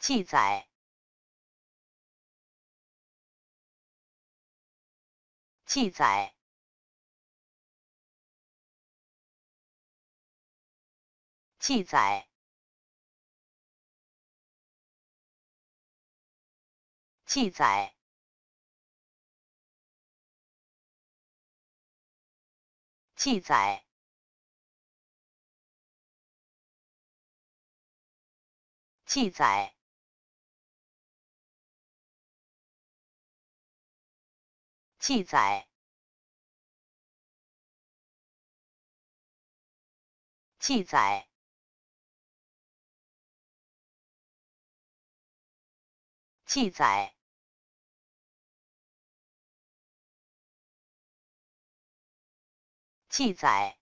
记载，记载，记载，记载，记载，记载。记载，记载，记载，记载。